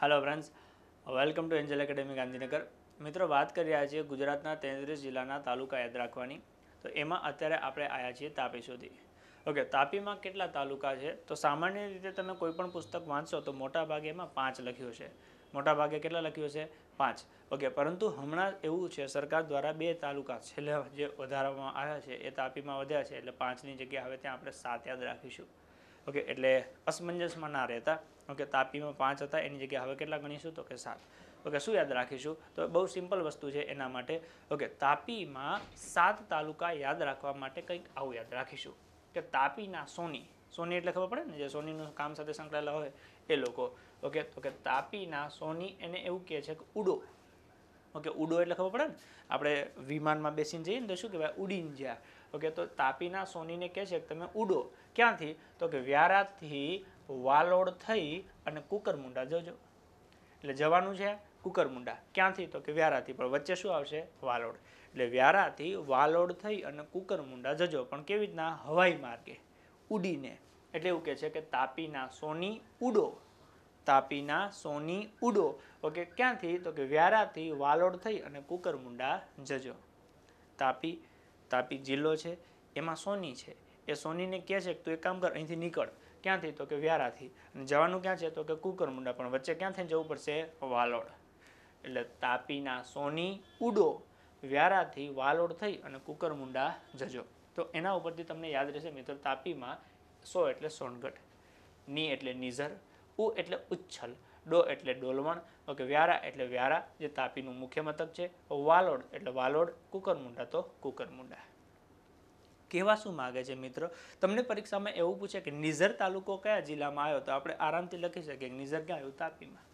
hello friends welcome to Angel Academy Gandhinagar મિત્રો વાત કરી રહ્યા છીએ ગુજરાતના તેત્રીસ જિલ્લાના તાલુકા યાદ રાખવાની તો એમાં અત્યારે આપણે આવ્યા છીએ તાપી સુધી ઓકે તાપીમાં કેટલા તાલુકા છે તો સામાન્ય રીતે તમે કોઈપણ પુસ્તક વાંચશો તો મોટાભાગે એમાં પાંચ લખ્યું છે મોટાભાગે કેટલા લખ્યું છે પાંચ ઓકે પરંતુ હમણાં એવું છે સરકાર દ્વારા બે તાલુકા છેલ્લા જે વધારવામાં આવ્યા છે એ તાપીમાં વધ્યા છે એટલે પાંચની જગ્યા હવે ત્યાં આપણે સાત યાદ રાખીશું ઓકે એટલે અસમંજસમાં ના રહેતા ઓકે તાપીમાં પાંચ હતા એની જગ્યાએ હવે કેટલા ગણીશું તો કે સાત ઓકે શું યાદ રાખીશું તો બહુ સિમ્પલ વસ્તુ છે એના માટે ઓકે તાપીમાં સાત તાલુકા યાદ રાખવા માટે કંઈક આવું યાદ રાખીશું કે તાપીના સોની સોની એટલે ખબર પડે ને જે સોનીનું કામ સાથે સંકળાયેલા હોય એ લોકો ઓકે તો કે તાપીના સોની એને એવું કહે છે કે ઉડો ઓકે ઉડો એટલે ખબર પડે ને આપણે વિમાનમાં બેસીને જઈએ ને તો શું કહેવાય ઉડીને જ્યાં ઓકે તો તાપીના સોનીને કહે છે કે તમે ઉડો ક્યાંથી તો કે વ્યારાથી વાલોડ થઈ અને કુકરમુંડા જજો એટલે જવાનું છે કુકરમુંડા ક્યાંથી તો કે વ્યારાથી પણ વચ્ચે શું આવશે વાલોડ એટલે વ્યારાથી વાલોડ થઈ અને કુકરમુંડા જજો પણ કેવી રીતના હવાઈ માર્ગે ઉડીને એટલે એવું કહે છે કે તાપીના સોની ઉડો તાપીના સોની ઉડો ઓકે ક્યાંથી તો કે વ્યારાથી વાલોડ થઈ અને કુકરમુંડા જજો તાપી તાપી જિલ્લો છે એમાં સોની છે એ સોનીને કહે છે કે તું એક કામ કર અહીંથી નીકળ ક્યાંથી તો કે વ્યારાથી અને જવાનું ક્યાં છે તો કે મુંડા પણ વચ્ચે ક્યાંથી જવું પડશે વાલોડ એટલે તાપીના સોની ઉડો વ્યારાથી વાલોડ થઈ અને મુંડા જજો તો એના ઉપરથી તમને યાદ રહેશે મિત્ર તાપીમાં સો એટલે સોનગઢ ની એટલે નિઝર ઉ એટલે ઉચ્છલ ડો એટલે ડોલવણ ઓકે વ્યારા એટલે વ્યારા જે તાપીનું મુખ્ય મથક છે વાલોડ એટલે વાલોડ કુકરમુંડા તો કુકરમુંડા કહેવા શું માગે છે મિત્રો તમને પરીક્ષામાં એવું પૂછે કે નિઝર તાલુકો કયા જિલ્લામાં આવ્યો તો આપણે આરામથી લખી શકીએ નિઝર ક્યાં આવ્યું તાપીમાં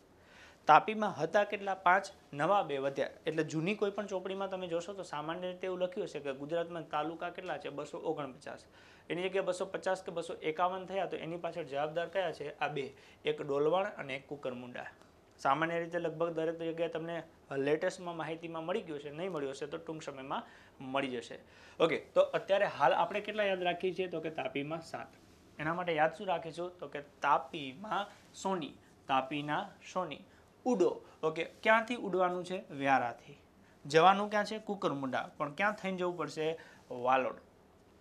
તાપીમાં હતા કેટલા પાંચ નવા બે વધ્યા એટલે જૂની કોઈ પણ ચોપડીમાં તમે જોશો તો સામાન્ય રીતે એવું લખ્યું હશે કે ગુજરાતમાં તાલુકા કેટલા છે બસો ઓગણપચાસ એની જગ્યાએ બસો પચાસ કે બસો એકાવન થયા તો એની પાછળ જવાબદાર કયા છે આ બે એક ડોલવાણ અને એક કુકરમુંડા સામાન્ય રીતે લગભગ દરેક જગ્યાએ તમને લેટેસ્ટમાં માહિતીમાં મળી ગયું છે નહીં મળ્યું હશે તો ટૂંક સમયમાં મળી જશે ઓકે તો અત્યારે હાલ આપણે કેટલા યાદ રાખીએ છીએ તો કે તાપીમાં સાત એના માટે યાદ શું રાખીશું તો કે તાપીમાં સોની તાપીના સોની ઉડો ઓકે ક્યાંથી ઉડવાનું છે વ્યારાથી જવાનું ક્યાં છે કુકરમુંડા પણ ક્યાં થઈને જવું પડશે વાલોડ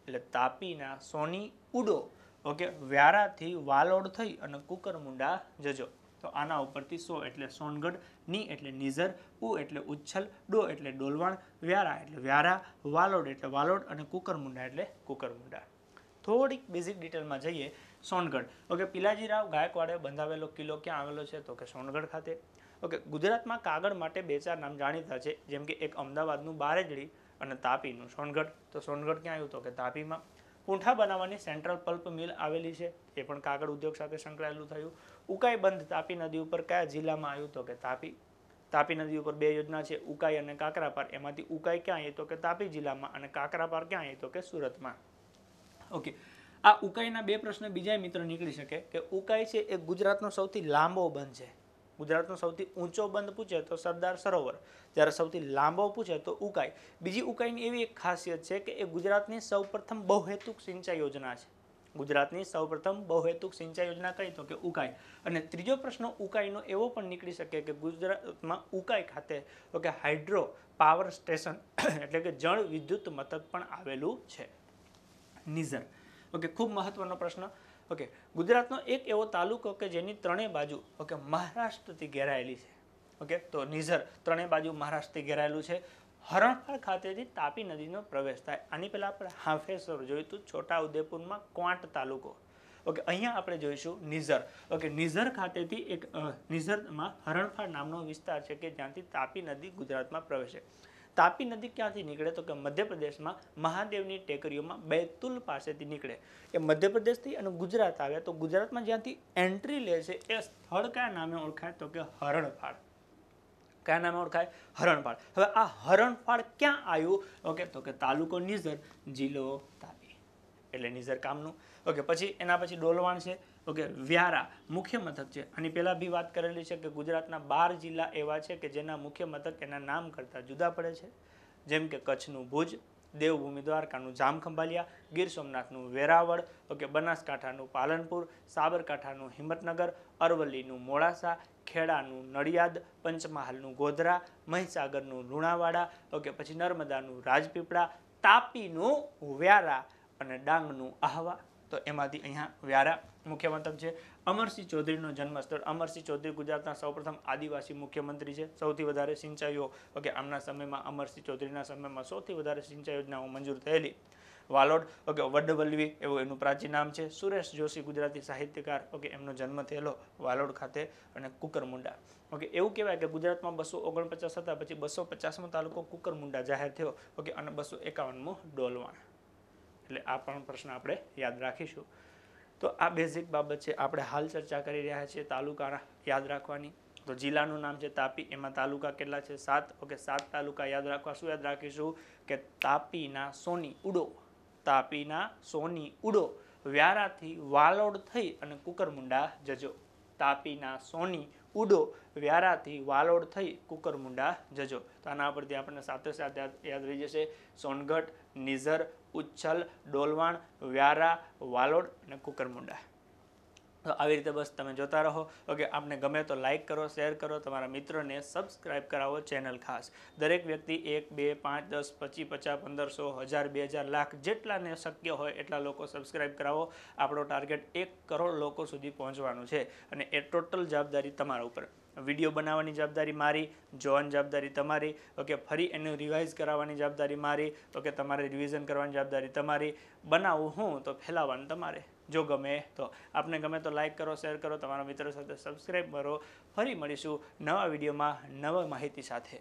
એટલે તાપીના સોની ઉડો ઓકે વ્યારાથી વાલોડ થઈ અને કુકરમુંડા જજો તો આના ઉપરથી સો એટલે સોનગઢ ની એટલે નિઝર ઉ એટલે ઉચ્છલ ડો એટલે ડોલવાણ વ્યારા એટલે વ્યારા વાલોડ એટલે વાલોડ અને કુકરમુંડા એટલે કુકરમુંડા થોડીક બેઝિક ડિટેલમાં જઈએ સોનગઢ ઓકે પિલાજીરાવ ગાયકવાડે બંધાવેલો કિલ્લો ક્યાં આવેલો છે તો કે સોનગઢ ખાતે ઓકે ગુજરાતમાં કાગળ માટે બે ચાર નામ જાણીતા છે જેમ કે એક અમદાવાદનું બારેજડી અને તાપીનું સોનગઢ તો સોનગઢ ક્યાં આવ્યું તો કે તાપીમાં પૂંઠા બનાવવાની સેન્ટ્રલ પલ્પ મિલ આવેલી છે એ પણ કાગળ ઉદ્યોગ સાથે સંકળાયેલું થયું ઉકાઈ બંધ તાપી નદી ઉપર કયા જિલ્લામાં આવ્યું તો કે તાપી તાપી નદી ઉપર બે યોજના છે ઉકાઈ અને કાકરાપાર એમાંથી ઉકાઈ ક્યાં આવી તો કે તાપી જિલ્લામાં અને કાકરાપાર ક્યાં આવી તો કે સુરતમાં ઓકે આ ઉકાઈના બે પ્રશ્ન બીજા મિત્રો નીકળી શકે કે ઉકાઈ છે એ ગુજરાતનો સૌથી લાંબો બંધ છે ગુજરાતનો સૌથી ઊંચો બંધ પૂછે તો સરદાર સરોવર જ્યારે સૌથી લાંબો પૂછે તો ઉકાઈ બીજી ઉકાઈની એવી એક ખાસિયત છે કે એ ગુજરાતની સૌપ્રથમ બહુહેતુક સિંચાઈ યોજના છે ગુજરાતની સૌપ્રથમ બહુહેતુક સિંચાઈ યોજના કહી તો કે ઉકાઈ અને ત્રીજો પ્રશ્ન ઉકાઈનો એવો પણ નીકળી શકે કે ગુજરાતમાં ઉકાઈ ખાતે તો કે હાઇડ્રો પાવર સ્ટેશન એટલે કે જળ વિદ્યુત મથક પણ આવેલું છે નિઝર ઓકે ખૂબ મહત્વનો પ્રશ્ન ઓકે ગુજરાતનો એક એવો તાલુકો કે જેની ત્રણેય બાજુ ઓકે મહારાષ્ટ્રથી ઘેરાયેલી છે ઓકે તો નિઝર ત્રણેય બાજુ મહારાષ્ટ્રથી ઘેરાયેલું છે હરણફાળ ખાતેથી તાપી નદીનો પ્રવેશ થાય આની પહેલાં આપણે હાફેશ્વર જોયું હતું છોટાઉદેપુરમાં ક્વાંટ તાલુકો ઓકે અહીંયા આપણે જોઈશું નિઝર ઓકે નિઝર ખાતેથી એક નિઝરમાં હરણફાળ નામનો વિસ્તાર છે કે જ્યાંથી તાપી નદી ગુજરાતમાં પ્રવેશે તાપી નદી ક્યાંથી નીકળે તો કે મધ્યપ્રદેશમાં મહાદેવની ટેકરીઓમાં બૈતુલ પાસેથી નીકળે એ મધ્યપ્રદેશથી અને ગુજરાત આવે તો ગુજરાતમાં જ્યાંથી એન્ટ્રી લે છે એ સ્થળ કયા નામે ઓળખાય તો કે હરણફાળ કયા નામે ઓળખાય હરણફાળ હવે આ હરણફાળ ક્યાં આવ્યું ઓકે તો કે તાલુકો નિઝર જિલ્લો તાપી એટલે નિઝર કામનું ઓકે પછી એના પછી ડોલવાણ છે ઓકે વ્યારા મુખ્ય મથક છે આની પહેલાં બી વાત કરેલી છે કે ગુજરાતના બાર જિલ્લા એવા છે કે જેના મુખ્ય મથક એના નામ કરતાં જુદા પડે છે જેમ કે કચ્છનું ભુજ દેવભૂમિ દ્વારકાનું જામખંભાલિયા ગીર સોમનાથનું વેરાવળ ઓકે બનાસકાંઠાનું પાલનપુર સાબરકાંઠાનું હિંમતનગર અરવલ્લીનું મોડાસા ખેડાનું નડિયાદ પંચમહાલનું ગોધરા મહીસાગરનું લુણાવાડા ઓકે પછી નર્મદાનું રાજપીપળા તાપીનું વ્યારા અને ડાંગનું આહવા તો એમાંથી અહીંયા વ્યારા મુખ્ય મથક છે અમરસિંહ ચૌધરીનું જન્મસ્થળ અમરસિંહ ચૌધરી ગુજરાતના સૌપ્રથમ આદિવાસી મુખ્યમંત્રી છે સૌથી વધારે સિંચાઈઓ ઓકે આમના સમયમાં અમરસિંહ ચૌધરીના સમયમાં સૌથી વધારે સિંચાઈ યોજનાઓ મંજૂર થયેલી વાલોડ ઓકે વડવલ્લવી એવું એનું પ્રાચીન નામ છે સુરેશ જોશી ગુજરાતી સાહિત્યકાર ઓકે એમનો જન્મ થયેલો વાલોડ ખાતે અને કુકરમુંડા ઓકે એવું કહેવાય કે ગુજરાતમાં બસો ઓગણપચાસ હતા પછી બસો પચાસમો તાલુકો કુકરમુંડા જાહેર થયો ઓકે અને બસો એકાવનમો ડોલવાણ એટલે આ પણ પ્રશ્ન આપણે યાદ રાખીશું તો આ બેઝિક બાબત છે આપણે હાલ ચર્ચા કરી રહ્યા છીએ તાલુકાના યાદ રાખવાની તો જિલ્લાનું નામ છે તાપી એમાં તાલુકા કેટલા છે સાત ઓકે સાત તાલુકા યાદ રાખવા શું યાદ રાખીશું કે તાપીના સોની ઉડો તાપીના સોની ઉડો વ્યારાથી વાલોડ થઈ અને કુકરમુંડા જજો તાપીના સોની ઉડો વ્યારાથી વાલોડ થઈ કુકરમુંડા જજો તો આના પરથી આપણને સાથે સાથે યાદ રહી જશે સોનગઢ નિઝર ઉચ્છલ ડોલવાણ વ્યારા વાલોડ અને કુકરમુંડા તો આવી રીતે બસ તમે જોતા રહો ઓકે આપને ગમે તો લાઇક કરો શેર કરો તમારા મિત્રોને સબસ્ક્રાઇબ કરાવો ચેનલ ખાસ દરેક વ્યક્તિ એક બે પાંચ દસ પચીસ પચાસ પંદરસો હજાર બે હજાર લાખ જેટલાને શક્ય હોય એટલા લોકો સબસ્ક્રાઇબ કરાવો આપણો ટાર્ગેટ એક કરોડ લોકો સુધી પહોંચવાનું છે અને એ ટોટલ જવાબદારી તમારા ઉપર વિડીયો બનાવવાની જવાબદારી મારી જોવાની જવાબદારી તમારી ઓકે ફરી એનું રિવાઇઝ કરાવવાની જવાબદારી મારી ઓકે તમારે રિવિઝન કરવાની જવાબદારી તમારી બનાવું હું તો ફેલાવવાનું તમારે જો ગમે તો આપને ગમે તો લાઇક કરો શેર કરો તમારા મિત્રો સાથે સબસ્ક્રાઈબ કરો ફરી મળીશું નવા વિડીયોમાં નવા માહિતી સાથે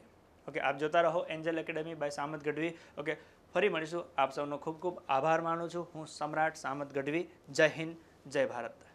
ઓકે આપ જોતા રહો Angel Academy bye Samat Gadhvi okay ફરી મળીશું આપ સૌનો ખૂબ ખૂબ આભાર માનું છું હું સમ્રાટ સામત ગઢવી જય હિન્દ જય ભારત